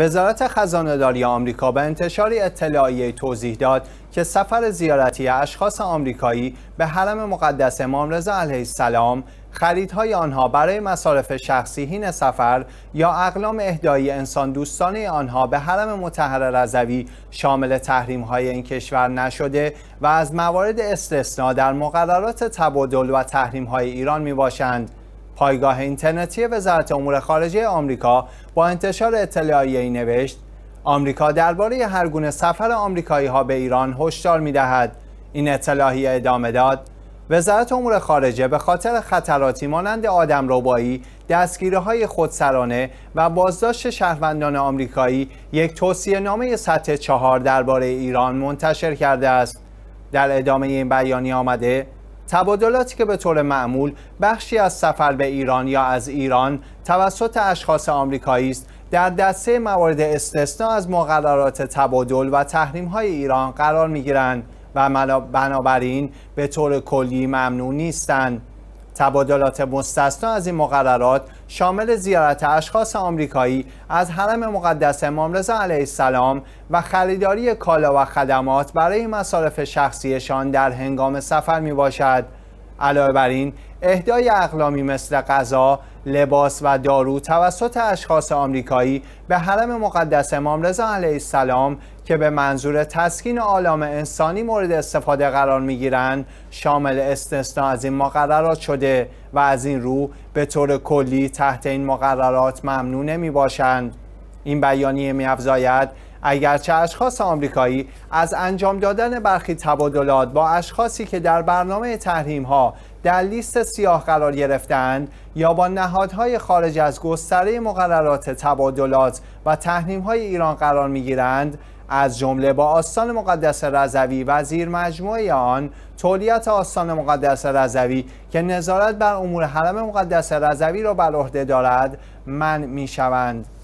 وزارت خزانه داری آمریکا به انتشار اطلاعیه توضیح داد که سفر زیارتی اشخاص آمریکایی به حرم مقدس امام رضا علیه السلام خریدهای آنها برای مصارف شخصی هین سفر یا اقلام اهدایی انسان دوستانه آنها به حرم متحر رضوی شامل تحریم های این کشور نشده و از موارد استثنا در مقررات تبادل و تحریم های ایران می باشند. پایگاه اینترنتی وزارت امور خارجه آمریکا با انتشار اطلاعیه‌ای نوشت آمریکا درباره هر گونه سفر آمریکایی ها به ایران هشدار می دهد. این اطلاعیه ادامه داد وزارت امور خارجه به خاطر خطراتی مانند آدم ربایی، دستگیره های خودسرانه و بازداشت شهروندان آمریکایی یک توصیه نامه سطح چهار درباره ایران منتشر کرده است. در ادامه این بیانیه آمده تبادلاتی که به طور معمول بخشی از سفر به ایران یا از ایران توسط اشخاص آمریکایی است در دسته موارد استثنا از مقررات تبادل و تحریم های ایران قرار می گیرند و بنابراین به طور کلی ممنوع نیستند تبادلات مستثنا از این مقررات شامل زیارت اشخاص آمریکایی از حرم مقدس امام رضا علیه السلام و خریداری کالا و خدمات برای مصارف شخصیشان در هنگام سفر می باشد. علاوه بر این اهدای اقلامی مثل غذا، لباس و دارو توسط اشخاص آمریکایی به حرم مقدس امام رضا علیه السلام که به منظور تسکین آلام انسانی مورد استفاده قرار میگیرند شامل استثنا از این مقررات شده و از این رو به طور کلی تحت این مقررات ممنوع نمی باشند این بیانیه می افزاید اگرچه اشخاص آمریکایی از انجام دادن برخی تبادلات با اشخاصی که در برنامه تحریم ها در لیست سیاه قرار گرفتند یا با نهادهای خارج از گستره مقررات تبادلات و های ایران قرار می‌گیرند از جمله با آستان مقدس رضوی وزیر مجموعه آن تولیت آستان مقدس رضوی که نظارت بر امور حرم مقدس رضوی را بر عهده دارد من شوند